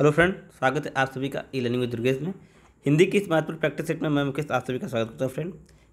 hello friend स्वागत है आप सभी का ई लर्निंग विद दुर्गेश में हिंदी की इस महत्वपूर्ण प्रैक्टिस सेट में मैं मुकेश आप सभी का स्वागत करता हूँ फ्रेंड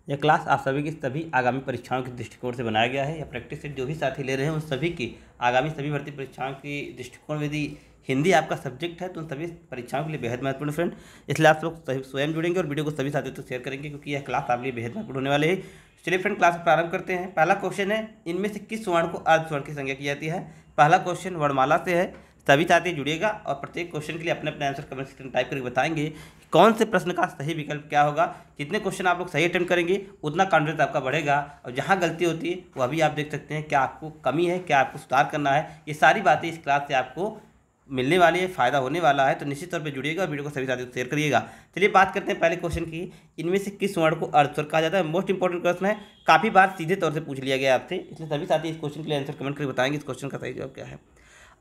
यह क्लास आप सभी की सभी आगामी परीक्षाओं के दृष्टिकोण से बनाया गया है यह प्रैक्टिस सेट जो भी साथी ले रहे हैं उन सभी की आगामी सभी भर्ती परीक्षाओं की दृष्टिकोण यदि हिंदी आपका सब्जेक्ट है तो उन सभी परीक्षाओं के लिए बेहद महत्वपूर्ण फ्रेंड इसलिए आप लोग स्वयं जुड़ेंगे और वीडियो को सभी साथियों तो शेयर करेंगे क्योंकि यह क्लास आपके लिए बेहद महत्वपूर्ण होने वाले हैं चलिए फ्रेंड क्लास प्रारंभ करते हैं पहला क्वेश्चन है इनमें से किस स्वर्ण को अर्ध स्वर्ण की संज्ञा की जाती है पहला क्वेश्चन वर्णमाला से है सभी साथी जुड़िएगा और प्रत्येक क्वेश्चन के लिए अपने अपने आंसर कमेंट सेक्शन टाइप करके बताएंगे कौन से प्रश्न का सही विकल्प क्या होगा जितने क्वेश्चन आप लोग सही अटेम्प्ट करेंगे उतना कॉन्फिडेंस आपका बढ़ेगा और जहाँ गलती होती है वो अभी आप देख सकते हैं क्या आपको कमी है क्या आपको सुधार करना है ये सारी बातें इस क्लास से आपको मिलने वाली है फ़ायदा होने वाला है तो निश्चित तौर पर जुड़िएगा और वीडियो को सभी साथियों को शेयर करिएगा चलिए बात करते हैं पहले क्वेश्चन की इनमें से किस वर्ड को अर्धस्वर कहा जाता है मोस्ट इंपॉर्टेंट क्वेश्चन है काफ़ी बार सीधे तौर से पूछ लिया गया आपसे इसलिए सभी साथी इस क्वेश्चन के लिए आंसर कमेंट करके बताएंगे इस क्वेश्चन का सही जवाब क्या है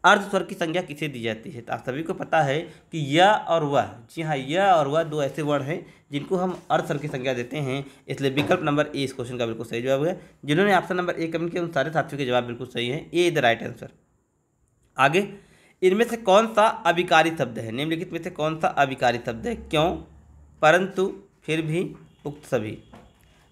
अर्ध स्वर की संज्ञा किसे दी जाती है तो आप सभी को पता है कि य और वह जी हाँ य और वह दो ऐसे वर्ण हैं जिनको हम अर्ध स्वर की संज्ञा देते हैं इसलिए विकल्प नंबर ए इस क्वेश्चन का बिल्कुल सही जवाब है जिन्होंने ऑप्शन नंबर ए कमेंट किया उन सारे साथियों के जवाब बिल्कुल सही है A is the right answer आगे इनमें से कौन सा अविकारी शब्द है निम्नलिखित में से कौन सा अविकारी शब्द है क्यों परंतु फिर भी उक्त सभी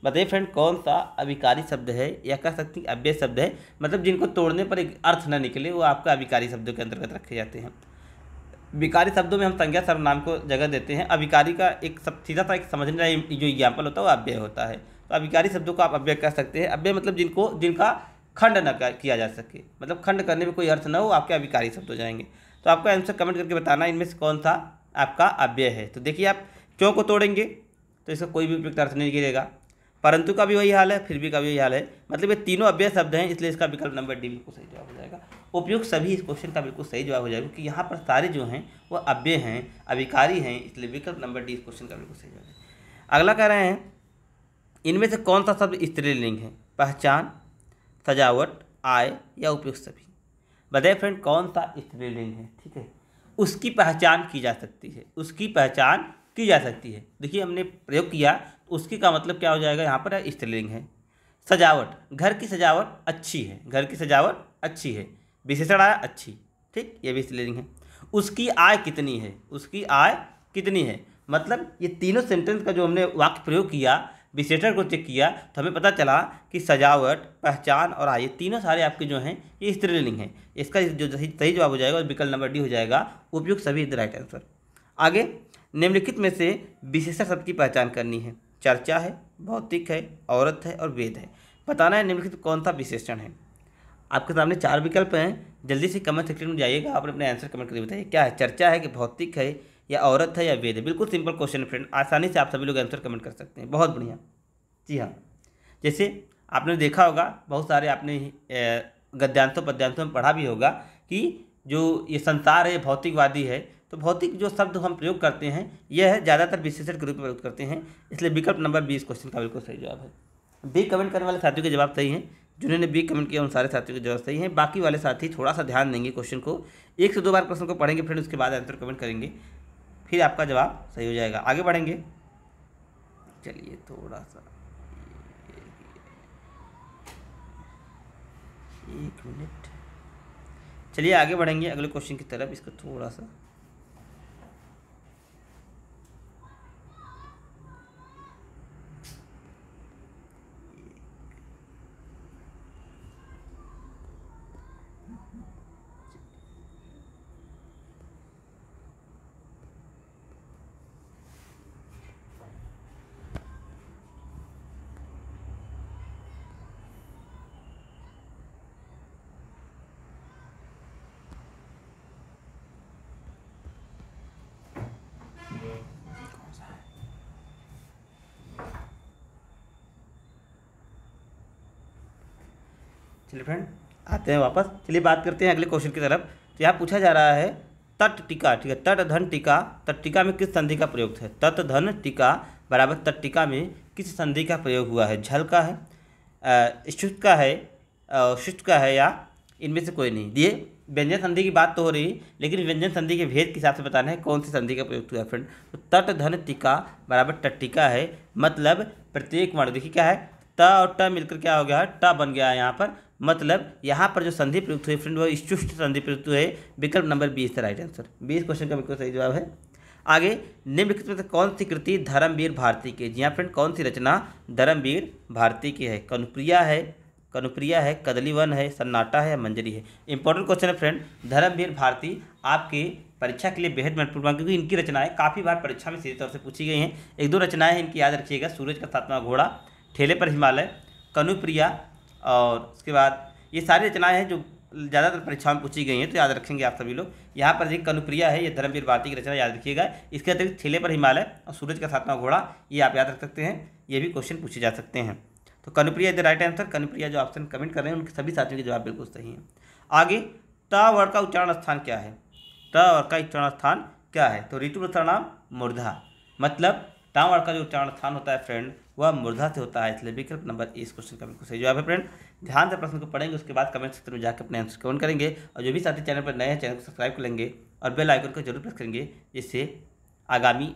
बताइए फ्रेंड कौन सा अभिकारी शब्द है या कह सकते हैं अव्यय शब्द है मतलब जिनको तोड़ने पर एक अर्थ ना निकले वो आपका अविकारी शब्दों के अंतर्गत रखे जाते हैं विकारी शब्दों में हम संज्ञा सर्वनाम को जगह देते हैं अभिकारी का एक सब सीधा सा एक समझने का जो एग्जाम्पल होता है वो अव्यय होता है तो अभिकारी शब्दों को आप अव्यय कह सकते हैं अव्यय मतलब जिनको जिनका खंड न किया जा सके मतलब खंड करने में कोई अर्थ ना हो आपके अभिकारी शब्द हो जाएंगे तो आपका आंसर कमेंट करके बताना इनमें से कौन सा आपका अव्यय है तो देखिए आप क्यों को तोड़ेंगे तो इसका कोई भी उपयुक्त अर्थ नहीं गिरेगा परंतु का भी वही हाल है फिर भी का भी वही हाल है मतलब ये तीनों अव्यय शब्द हैं इसलिए इसका विकल्प नंबर डी बिल्कुल सही जवाब हो जाएगा उपयुक्त सभी इस क्वेश्चन का बिल्कुल सही जवाब हो जाएगा क्योंकि यहाँ पर सारे जो हैं वो अव्यय हैं अभिकारी हैं इसलिए विकल्प नंबर डी इस क्वेश्चन का बिल्कुल सही जवाब है अगला कह रहे हैं इनमें से कौन सा शब्द स्त्रीलिंग है पहचान सजावट आय या उपयुक्त सभी बताए फ्रेंड कौन सा स्त्रीलिंग है ठीक है उसकी पहचान की जा सकती है उसकी पहचान की जा सकती है देखिए हमने प्रयोग किया तो उसकी का मतलब क्या हो जाएगा यहाँ पर स्त्रीलिंग है सजावट घर की सजावट अच्छी है घर की सजावट अच्छी है विशेषण आया अच्छी ठीक ये भी स्त्रीलिंग है उसकी आय कितनी है उसकी आय कितनी है मतलब ये तीनों सेंटेंस का जो हमने वाक्य प्रयोग किया विशेषण को चेक किया तो हमें पता चला कि सजावट पहचान और आय तीनों सारे आपके जो हैं ये स्त्रीलिंग है इसका जो सही जवाब हो जाएगा विकल्प नंबर डी हो जाएगा उपयुक्त सभी इज राइट आंसर आगे निम्नलिखित में से विशेषण शब्द की पहचान करनी है चर्चा है भौतिक है औरत है और वेद है बताना है निम्नलिखित कौन सा विशेषण है आपके सामने चार विकल्प हैं जल्दी से कमेंट सेक्शन में जाइएगा आपने अपने आंसर कमेंट करके बताइए क्या है चर्चा है कि भौतिक है या औरत है या वेद है बिल्कुल सिंपल क्वेश्चन है फ्रेंड आसानी से आप सभी लोग आंसर कमेंट कर सकते हैं बहुत बढ़िया जी हाँ जैसे आपने देखा होगा बहुत सारे आपने गद्यांशों पद्यांशों में पढ़ा भी होगा कि जो ये संसार है भौतिकवादी है तो भौतिक जो शब्द हम प्रयोग करते हैं यह ज़्यादातर विशेषण के रूप में प्रयोग करते हैं इसलिए विकल्प नंबर बी इस क्वेश्चन का बिल्कुल सही जवाब है बी कमेंट करने वाले साथियों के जवाब सही हैं जिन्होंने बी कमेंट किया उन सारे साथियों के जवाब सही हैं बाकी वाले साथी थोड़ा सा ध्यान देंगे क्वेश्चन को एक से दो बार क्वेश्चन को पढ़ेंगे फ्रेंड उसके बाद आंसर कमेंट करेंगे फिर आपका जवाब सही हो जाएगा आगे बढ़ेंगे चलिए थोड़ा सा एक मिनट चलिए आगे बढ़ेंगे अगले क्वेश्चन की तरफ इसको थोड़ा सा चलिए फ्रेंड आते हैं वापस चलिए बात करते हैं अगले क्वेश्चन की तरफ तो यहाँ पूछा जा रहा है तट टीका ठीक है तट धन टीका तट टीका में किस संधि का प्रयोग है तट धन टीका बराबर तट टीका में किस संधि का प्रयोग हुआ है झल का है शुष्क का है शुष्क का है या इनमें से कोई नहीं ये व्यंजन संधि की बात तो हो रही है लेकिन व्यंजन संधि के भेद के हिसाब से बताना है कौन सी संधि का प्रयोग हुआ है फ्रेंड तो तट धन टीका बराबर तट टिका है मतलब प्रत्येक वर्ण देखिए क्या है त और ट मिलकर क्या हो गया है ट बन गया है यहाँ पर मतलब यहाँ पर जो संधि प्रयुक्त हुई फ्रेंड वो इष्टुष्ट संधि प्रयुक्त हुए विकल्प नंबर बीस इज द राइट आंसर बीस क्वेश्चन का बिल्कुल सही जवाब है आगे निम्नलिखित में से कौन सी कृति धर्मवीर भारती की जी हाँ फ्रेंड कौन सी रचना धर्मवीर भारती की है कनुप्रिया है कनुप्रिया है कदलीवन है सन्नाटा है मंजरी है इंपॉर्टेंट क्वेश्चन है फ्रेंड धर्मवीर भारती आपके परीक्षा के लिए बेहद महत्वपूर्ण क्योंकि इनकी रचनाएं काफ़ी बार परीक्षा में सीधे तौर से पूछी गई हैं एक दो रचनाएं इनकी याद रखिएगा सूरज का सातवां घोड़ा ठेले पर हिमालय कनुप्रिया और उसके बाद ये सारी रचनाएँ हैं जो ज़्यादातर परीक्षाओं में पूछी गई हैं तो याद रखेंगे आप सभी लोग यहाँ पर देखिए कनुप्रिया है ये धर्मवीर भारती की रचना याद रखिएगा इसके अतिरिक्त ठेले पर हिमालय और सूरज का सातवां घोड़ा ये आप याद रख सकते हैं ये भी क्वेश्चन पूछे जा सकते हैं तो Kanupriya the right answer Kanupriya जो ऑप्शन कमेंट कर रहे हैं उनके सभी साथियों के जवाब बिल्कुल सही हैं आगे ट वर्ड का उच्चारण स्थान क्या है ट वर्ड का उच्चारण स्थान क्या है तो ऋतु का नाम मुर्धा मतलब टावर्ड का जो उच्चारण स्थान होता है फ्रेंड वह मुर्धा से होता है इसलिए विकल्प नंबर ए इस क्वेश्चन का बिल्कुल सही जवाब है फ्रेंड ध्यान से प्रश्न को पढ़ेंगे उसके बाद कमेंट सेक्शन में जाकर अपने आंसर कौन करेंगे और जो भी साथी चैनल पर नए हैं चैनल को सब्सक्राइब कर लेंगे और बेल आइकन को जरूर प्रेस करेंगे जिससे आगामी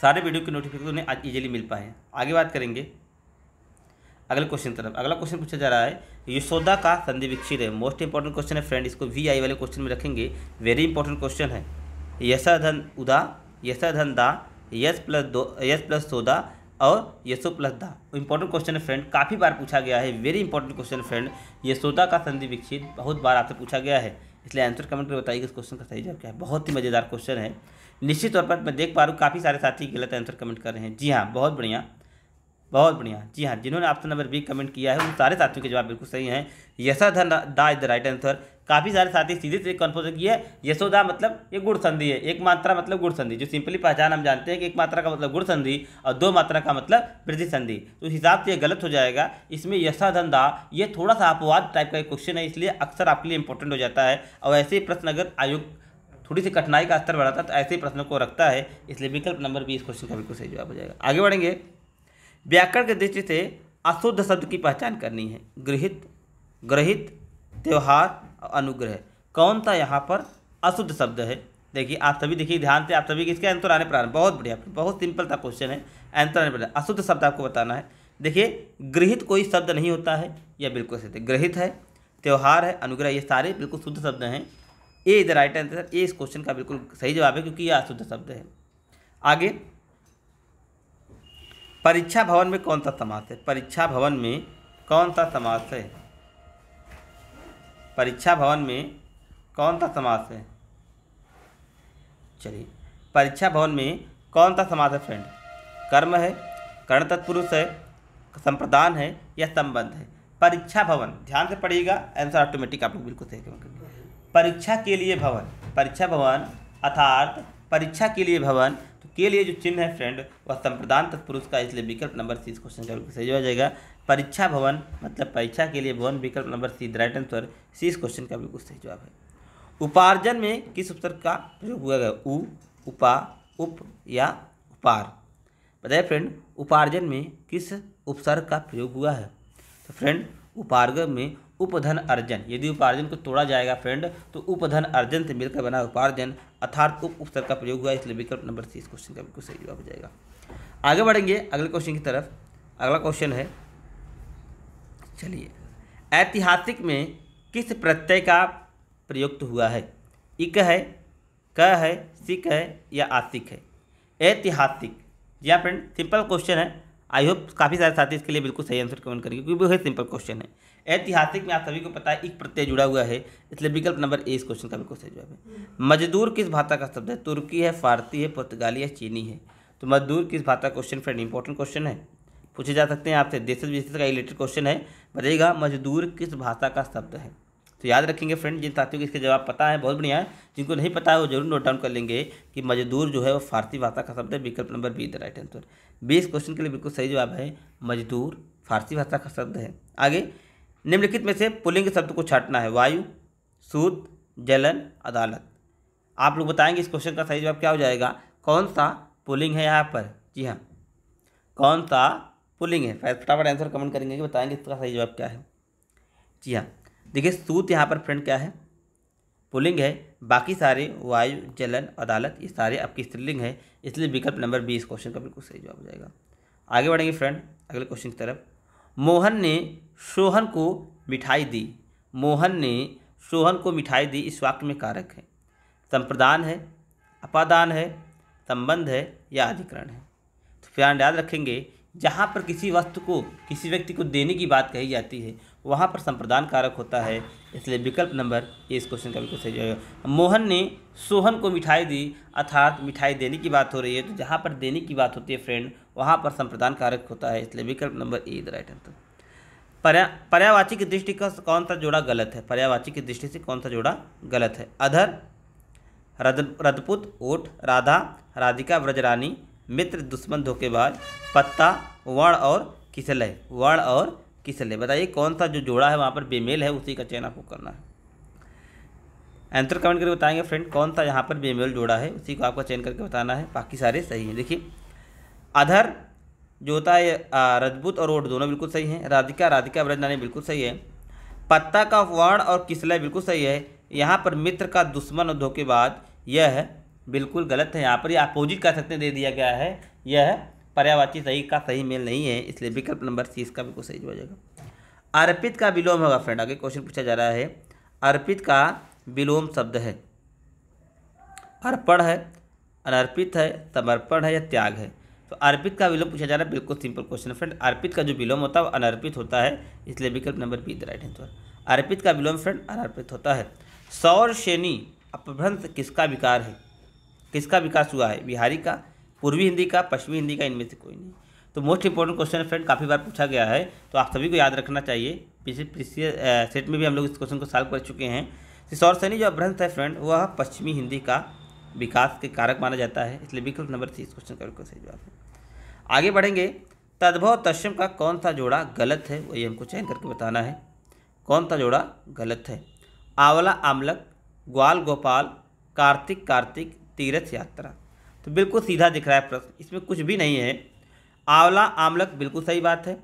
सारे वीडियो के नोटिफिकेशन उन्हें आज ईजिली मिल पाए आगे बात करेंगे अगले क्वेश्चन तरफ अगला क्वेश्चन पूछा जा रहा है यशोदा का संधि विकसित है मोस्ट इंपॉर्टेंट क्वेश्चन है फ्रेंड इसको वी आई वाले क्वेश्चन में रखेंगे वेरी इंपॉर्टेंट क्वेश्चन है यशा धन उदा यशा धन दा यस प्लस दो यस प्लस सोदा और यशोपलब्धा इंपॉर्टेंट क्वेश्चन है फ्रेंड काफ़ी बार पूछा गया है very important question friend Yashoda का संधि विकसित बहुत बार आपसे पूछा गया है इसलिए आंसर कमेंट कर बताइए इस क्वेश्चन का सही जवाब क्या है बहुत ही मज़ेदार क्वेश्चन है निश्चित तौर पर मैं देख पा रहा हूँ काफ़ी सारे साथी गलत आंसर कमेंट कर रहे हैं जी हाँ बहुत बढ़िया बहुत बढ़िया जी हाँ जिन्होंने ऑप्शन नंबर बी कमेंट किया है उन सारे साथियों के जवाब बिल्कुल सही हैं धन दा इज द राइट आंसर काफ़ी सारे साथी सीधे से कन्फ्यूज की है यशोदा मतलब ये गुड़ संधि है एक मात्रा मतलब गुड़ संधि जो सिंपली पहचान हम जानते हैं कि एक मात्रा का मतलब गुड़ संधि और दो मात्रा का मतलब वृद्धि संधि तो इस हिसाब से ये गलत हो जाएगा इसमें यशाधंधा ये थोड़ा सा अपवाद टाइप का एक क्वेश्चन है इसलिए अक्सर आपके लिए इंपॉर्टेंट हो जाता है और ऐसे ही प्रश्न अगर आयोग थोड़ी सी कठिनाई का स्तर बढ़ाता है तो ऐसे ही प्रश्नों को रखता है इसलिए विकल्प नंबर बीस इस क्वेश्चन का बिल्कुल सही जवाब हो जाएगा आगे बढ़ेंगे व्याकरण के दृष्टि से अशुद्ध शब्द की पहचान करनी है गृहित ग्रहित त्यौहार अनुग्रह कौन सा यहाँ पर अशुद्ध शब्द है देखिए आप सभी देखिए ध्यान से आप सभी इसके आंसर आने पर आने बहुत बढ़िया बहुत सिंपल था क्वेश्चन है आंसर आने पर अशुद्ध शब्द आपको बताना है देखिए गृहित कोई शब्द नहीं होता है यह बिल्कुल सही है गृहित है त्यौहार है अनुग्रह ये सारे बिल्कुल शुद्ध शब्द हैं ए इधर राइट आंसर ए इस क्वेश्चन का बिल्कुल सही जवाब है क्योंकि यह अशुद्ध शब्द है आगे परीक्षा भवन में कौन सा समास है परीक्षा भवन में कौन सा समास है परीक्षा भवन में कौन सा समास है चलिए परीक्षा भवन में कौन सा समास है फ्रेंड कर्म है कर्ण तत्पुरुष है संप्रदान है या संबंध है परीक्षा भवन ध्यान से पढ़िएगा आंसर ऑटोमेटिक आप लोग बिल्कुल सही परीक्षा के लिए भवन परीक्षा भवन अर्थात परीक्षा के लिए भवन तो के लिए जो चिन्ह है फ्रेंड वह संप्रदान तत्पुरुष का इसलिए विकल्प नंबर सी इस क्वेश्चन का सही हो जाएगा परीक्षा भवन मतलब परीक्षा के लिए भवन विकल्प नंबर सी राइट आंसर सी इस क्वेश्चन का बिल्कुल सही जवाब है उपार्जन में किस उपसर्ग का प्रयोग हुआ गया उ उपा उप या उपार बताइए फ्रेंड उपार्जन में किस उपसर्ग का प्रयोग हुआ है तो फ्रेंड उपार्ग में उपधन अर्जन यदि उपार्जन को तोड़ा जाएगा फ्रेंड तो उपधन अर्जन से मिलकर बना उपार्जन अर्थात उप उपसर्ग का प्रयोग हुआ इसलिए विकल्प नंबर सी इस क्वेश्चन का बिल्कुल सही जवाब हो जाएगा आगे बढ़ेंगे अगले क्वेश्चन की तरफ अगला क्वेश्चन है चलिए ऐतिहासिक में किस प्रत्यय का प्रयुक्त हुआ है इक है क है सिक है या आसिक है ऐतिहासिक जी हाँ फ्रेंड सिंपल क्वेश्चन है आई होप काफ़ी सारे साथी इसके लिए बिल्कुल सही आंसर कमेंट करेंगे क्योंकि वह सिंपल क्वेश्चन है ऐतिहासिक में आप सभी को पता है एक प्रत्यय जुड़ा हुआ है इसलिए विकल्प नंबर ए इस क्वेश्चन का बिल्कुल सही जवाब है मजदूर किस भाषा का शब्द है तुर्की है फारसी है पुर्तगाली है चीनी है तो मजदूर किस भाषा क्वेश्चन फ्रेंड इंपॉर्टेंट क्वेश्चन है पूछे जा सकते हैं आपसे देश विशेष का रिलेटेड क्वेश्चन है बताइएगा मजदूर किस भाषा का शब्द है तो याद रखेंगे फ्रेंड जिन साथियों को इसके जवाब पता है बहुत बढ़िया है जिनको नहीं पता है वो जरूर नोट डाउन कर लेंगे कि मजदूर जो है वो फारसी भाषा का शब्द है विकल्प नंबर बी द राइट आंसर बीस क्वेश्चन के लिए बिल्कुल सही जवाब है मजदूर फारसी भाषा का शब्द है आगे निम्नलिखित में से पुलिंग शब्द को छाटना है वायु सूद जलन अदालत आप लोग बताएंगे इस क्वेश्चन का सही जवाब क्या हो जाएगा कौन सा पुलिंग है यहाँ पर जी हाँ कौन सा पुलिंग है फटाफट आंसर कमेंट करेंगे कि बताएंगे इसका सही जवाब क्या है जी हाँ देखिए सूत यहाँ पर फ्रेंड क्या है पुलिंग है बाकी सारे वायु जलन अदालत ये सारे आपकी स्त्रीलिंग है इसलिए विकल्प नंबर बी इस क्वेश्चन का बिल्कुल सही जवाब हो जाएगा आगे बढ़ेंगे फ्रेंड अगले क्वेश्चन की तरफ मोहन ने सोहन को मिठाई दी मोहन ने सोहन को मिठाई दी इस वाक्य में कारक है संप्रदान है अपादान है संबंध है या अधिकरण है तो फिर याद रखेंगे जहाँ पर किसी वस्तु को किसी व्यक्ति को देने की बात कही जाती है वहाँ पर संप्रदान कारक होता है इसलिए विकल्प नंबर ये इस क्वेश्चन का बिल्कुल सही जाएगा मोहन ने सोहन को मिठाई दी अर्थात मिठाई देने की बात हो रही है तो जहाँ पर देने की बात होती है फ्रेंड वहाँ पर संप्रदान कारक होता है इसलिए विकल्प नंबर ए इज राइट आंसर पर्या पर्यावाची की दृष्टि का कौन सा जोड़ा गलत है पर्यावाची की दृष्टि से कौन सा जोड़ा गलत है अधर रद रदपुत ओठ राधा राधिका व्रजरानी मित्र दुश्मन धोखेबाज पत्ता वर्ण और किसलय वर्ण और किसलय बताइए कौन सा जो जोड़ा है वहाँ पर बेमेल है उसी का चयन आपको करना है आंसर कमेंट करके बताएंगे फ्रेंड कौन सा यहाँ पर बेमेल जोड़ा है उसी को आपका चयन करके बताना है बाकी सारे सही हैं देखिए अधर जो होता है रजपूत और ओट दोनों बिल्कुल सही हैं राधिका राधिका ब्रजनानी बिल्कुल सही है पत्ता का वर्ण और किसलय बिल्कुल सही है यहाँ पर मित्र का दुश्मन और धोखेबाज यह है बिल्कुल गलत है यहाँ पर ही अपोजिट कह सकते हैं दे दिया गया है यह पर्यावाची सही का सही मेल नहीं है इसलिए विकल्प नंबर सी इसका बिल्कुल सही हो जाएगा अर्पित का विलोम होगा फ्रेंड आगे क्वेश्चन पूछा जा रहा है अर्पित का विलोम शब्द है अर्पण है अनर्पित है समर्पण है या त्याग है तो अर्पित का विलोम पूछा जा रहा है बिल्कुल सिंपल क्वेश्चन फ्रेंड अर्पित का जो विलोम होता है वो अनर्पित होता है इसलिए विकल्प नंबर बी द राइट आंसर अर्पित का विलोम फ्रेंड अनर्पित होता है सौर श्रेणी अपभ्रंश किसका विकार है किसका विकास हुआ है बिहारी का पूर्वी हिंदी का पश्चिमी हिंदी का इनमें से कोई नहीं तो मोस्ट इंपॉर्टेंट क्वेश्चन फ्रेंड काफ़ी बार पूछा गया है तो आप सभी को याद रखना चाहिए पिछले पिछले सेट में भी हम लोग इस क्वेश्चन को सॉल्व कर चुके हैं सिसौर सैनी जो अभ्रंथ है फ्रेंड वह पश्चिमी हिंदी का विकास के कारक माना जाता है इसलिए विकल्प नंबर थ्री इस क्वेश्चन का बिल्कुल सही जवाब है आगे बढ़ेंगे तद्भव तश्यम का कौन सा जोड़ा गलत है वही हमको चयन करके बताना है कौन सा जोड़ा गलत है आंवला आमलक ग्वाल गोपाल कार्तिक कार्तिक तीर्थ यात्रा तो बिल्कुल सीधा दिख रहा है प्रश्न इसमें कुछ भी नहीं है आंवला आमलक बिल्कुल सही बात है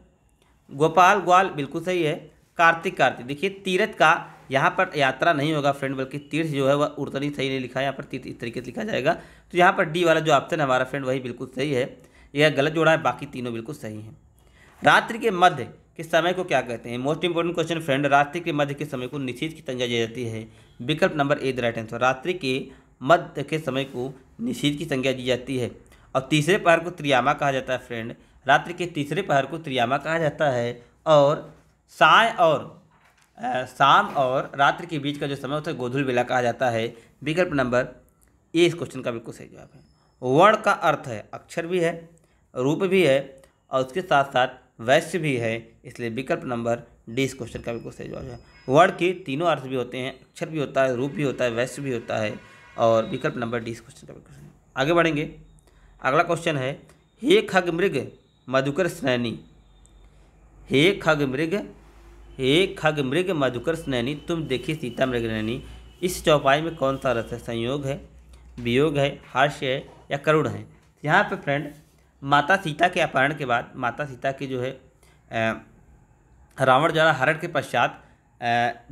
गोपाल ग्वाल बिल्कुल सही है कार्तिक कार्तिक देखिए तीर्थ का यहाँ पर यात्रा नहीं होगा फ्रेंड बल्कि तीर्थ जो है वह उर्तनी सही नहीं लिखा है यहाँ पर तीर्थ इस तरीके से लिखा जाएगा तो यहाँ पर डी वाला जो ऑप्शन है हमारा फ्रेंड वही बिल्कुल सही है यह गलत जोड़ा है बाकी तीनों बिल्कुल सही हैं रात्रि के मध्य के समय को क्या कहते हैं मोस्ट इंपॉर्टेंट क्वेश्चन फ्रेंड रात्रि के मध्य के समय को निश्चित की तंजा दी जाती है विकल्प नंबर ए द राइट आंसर रात्रि के मध्य के समय को निषीद की संज्ञा दी जाती है और तीसरे पहर को त्रियामा कहा जाता है फ्रेंड रात्रि के तीसरे पहर को त्रियामा कहा जाता है और साय और शाम और रात्रि के बीच का जो समय होता है गोधुल बेला कहा जाता है विकल्प नंबर ए इस क्वेश्चन का बिल्कुल सही जवाब है वर्ण का अर्थ है अक्षर भी है रूप भी है और उसके साथ साथ वैश्य भी है इसलिए विकल्प नंबर डी इस क्वेश्चन का बिल्कुल सही जवाब है वर्ण के तीनों अर्थ भी होते हैं अक्षर भी होता है रूप भी होता है वैश्य भी होता है और विकल्प नंबर डी इस क्वेश्चन का आगे बढ़ेंगे अगला क्वेश्चन है हे खग मृग मधुकर स्नैनी हे खग मृग हे खग मृग मधुकर स्नैनी तुम देखी सीता मृग नैनी इस चौपाई में कौन सा रस है संयोग है वियोग है हास्य है या करुण है यहाँ पर फ्रेंड माता सीता के अपहरण के बाद माता सीता की जो है रावण द्वारा हरण के पश्चात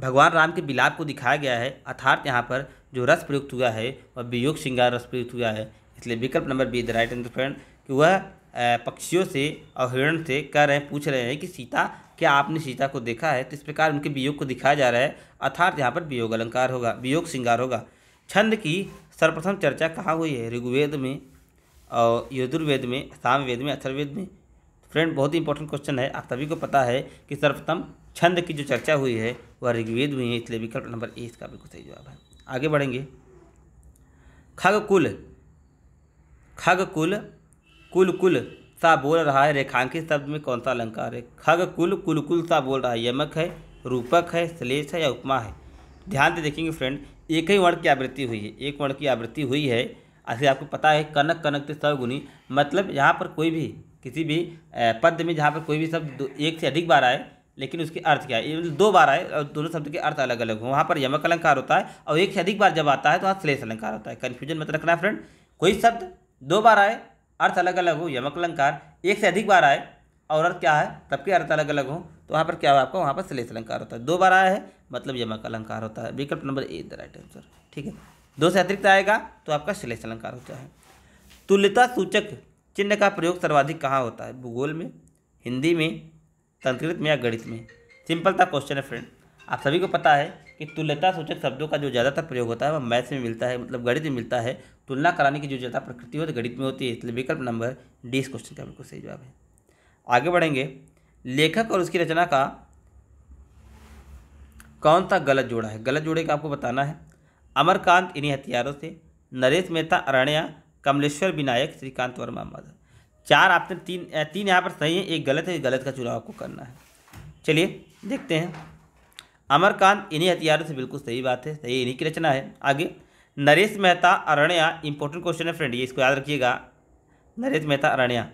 भगवान राम के बिलाप को दिखाया गया है अर्थात यहाँ पर जो रस प्रयुक्त हुआ है वह वियोग श्रृंगार रस प्रयुक्त हुआ है इसलिए विकल्प नंबर B the right answer friend कि वह पक्षियों से और हिरण से कह रहे हैं पूछ रहे हैं कि सीता क्या आपने सीता को देखा है तो इस प्रकार उनके वियोग को दिखाया जा रहा है अर्थात यहाँ पर वियोग अलंकार होगा वियोग श्रृंगार होगा छंद की सर्वप्रथम चर्चा कहाँ हुई है ऋग्वेद में और यजुर्वेद में सामवेद में अथर्वेद में फ्रेंड बहुत ही इंपॉर्टेंट क्वेश्चन है आप सभी को पता है कि सर्वप्रथम छंद की जो चर्चा हुई है वह ऋग्वेद में है इसलिए विकल्प नंबर ए इसका बिल्कुल सही जवाब है आगे बढ़ेंगे खग कुल खग कुल कुल कुल सा बोल रहा है रेखांकित शब्द में कौन सा अलंकार है खग कुल कुल कुल सा बोल रहा है यमक है रूपक है श्लेष है या उपमा है ध्यान से देखेंगे फ्रेंड एक ही वर्ण की आवृत्ति हुई है एक वर्ण की आवृत्ति हुई है ऐसे आपको पता है कनक कनक सवगुनी मतलब यहाँ पर कोई भी किसी भी पद में जहाँ पर कोई भी शब्द एक से अधिक बार आए लेकिन उसके अर्थ क्या है मतलब दो बार आए और दोनों शब्द के अर्थ अलग अलग हों वहाँ पर यमक अलंकार होता है और एक से अधिक बार जब आता है तो वहाँ श्लेष अलंकार होता है कन्फ्यूजन मत रखना फ्रेंड कोई शब्द दो बार आए अर्थ अलग अलग हो यमक अलंकार एक से अधिक बार आए और अर्थ क्या है तब के अर्थ अलग अलग हो तो वहाँ पर क्या हो आपका वहाँ पर श्लेष अलंकार होता है दो बार आया है मतलब यमक अलंकार होता है विकल्प नंबर ए द राइट आंसर ठीक है दो से अतिरिक्त आएगा तो आपका श्लेष अलंकार होता है तुल्यता सूचक चिन्ह का प्रयोग सर्वाधिक कहाँ होता है भूगोल में हिंदी में संस्कृत में या गणित में सिंपल था क्वेश्चन है फ्रेंड आप सभी को पता है कि तुल्यता सूचक शब्दों का जो ज़्यादातर प्रयोग होता है वह मैथ्स में मिलता है मतलब गणित में मिलता है तुलना कराने की जो ज़्यादा प्रकृति होती है गणित में होती है इसलिए विकल्प नंबर डी इस क्वेश्चन का बिल्कुल सही जवाब है आगे बढ़ेंगे लेखक और उसकी रचना का कौन सा गलत जोड़ा है गलत जोड़े का आपको बताना है अमरकांत इन्हीं हथियारों से नरेश मेहता अरण्या कमलेश्वर विनायक श्रीकांत वर्मा माधव चार आपने तीन तीन यहाँ पर सही है एक गलत है एक गलत का चुनाव आपको करना है चलिए देखते हैं अमरकांत इन्हीं हथियारों से बिल्कुल सही बात है सही इन्हीं की रचना है आगे नरेश मेहता अरण्या इंपॉर्टेंट क्वेश्चन है फ्रेंड ये इसको याद रखिएगा नरेश मेहता अरण्या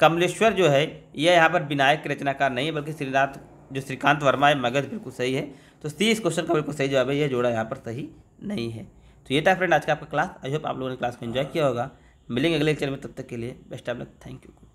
कमलेश्वर जो है यह यहाँ पर विनायक रचनाकार नहीं है बल्कि श्रीनाथ जो श्रीकांत वर्मा है मगध बिल्कुल सही है तो सी इस क्वेश्चन का बिल्कुल सही जवाब है यह जोड़ा यहाँ पर सही नहीं है तो ये था फ्रेंड आज का आपका क्लास आई होप आप लोगों ने क्लास को एंजॉय किया होगा मिलेंगे अगले लेक्चर में तब तक के लिए best of luck thank you